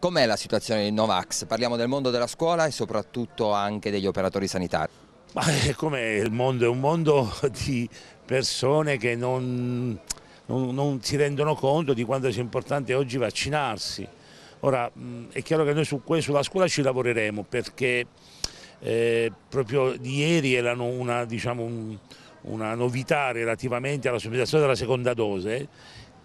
Com'è la situazione di Novax? Parliamo del mondo della scuola e soprattutto anche degli operatori sanitari. Ma è eh, come il mondo? È un mondo di persone che non, non, non si rendono conto di quanto sia importante oggi vaccinarsi. Ora mm, è chiaro che noi su questo, sulla scuola ci lavoreremo perché eh, proprio di ieri era una, diciamo, un, una novità relativamente alla somministrazione della seconda dose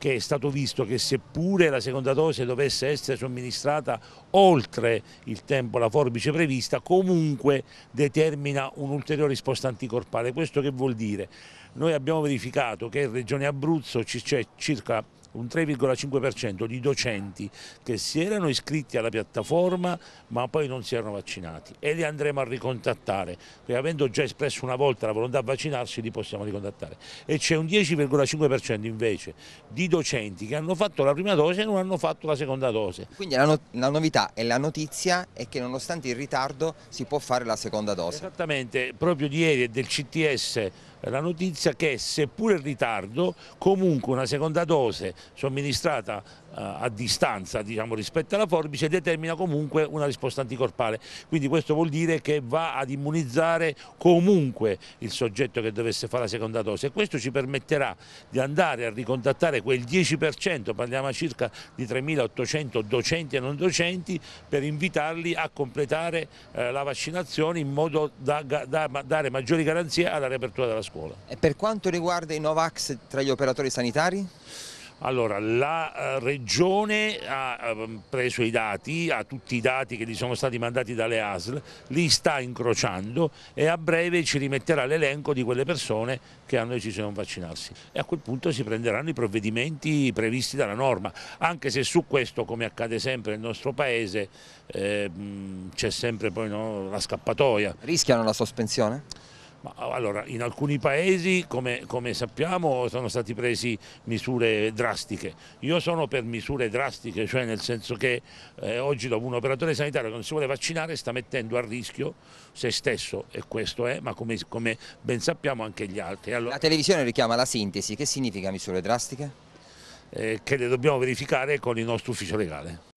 che è stato visto che seppure la seconda dose dovesse essere somministrata oltre il tempo, la forbice prevista, comunque determina un'ulteriore risposta anticorpale. Questo che vuol dire? Noi abbiamo verificato che in Regione Abruzzo c'è circa un 3,5% di docenti che si erano iscritti alla piattaforma ma poi non si erano vaccinati e li andremo a ricontattare, perché avendo già espresso una volta la volontà di vaccinarsi li possiamo ricontattare. E c'è un 10,5% invece di docenti che hanno fatto la prima dose e non hanno fatto la seconda dose. Quindi la, no la novità e la notizia è che nonostante il ritardo si può fare la seconda dose. Esattamente, proprio di ieri e del CTS la notizia che seppur in ritardo comunque una seconda dose somministrata eh, a distanza diciamo, rispetto alla forbice determina comunque una risposta anticorpale, quindi questo vuol dire che va ad immunizzare comunque il soggetto che dovesse fare la seconda dose e questo ci permetterà di andare a ricontattare quel 10%, parliamo circa di 3.800 docenti e non docenti, per invitarli a completare eh, la vaccinazione in modo da, da, da dare maggiori garanzie alla riapertura della scuola scuola. E per quanto riguarda i Novax tra gli operatori sanitari? Allora, la eh, Regione ha ehm, preso i dati, ha tutti i dati che gli sono stati mandati dalle ASL, li sta incrociando e a breve ci rimetterà l'elenco di quelle persone che hanno deciso di non vaccinarsi. E a quel punto si prenderanno i provvedimenti previsti dalla norma, anche se su questo, come accade sempre nel nostro Paese, eh, c'è sempre poi no, la scappatoia. Rischiano la sospensione? Ma, allora, in alcuni paesi, come, come, sappiamo, sono state prese misure drastiche. Io sono per misure drastiche, cioè nel senso che eh, oggi un operatore sanitario che non si vuole vaccinare sta mettendo a rischio se stesso, e questo è, ma come, come ben sappiamo anche gli altri. Allora... La televisione richiama la sintesi, che significa misure drastiche? Eh, che le dobbiamo verificare con il nostro ufficio legale.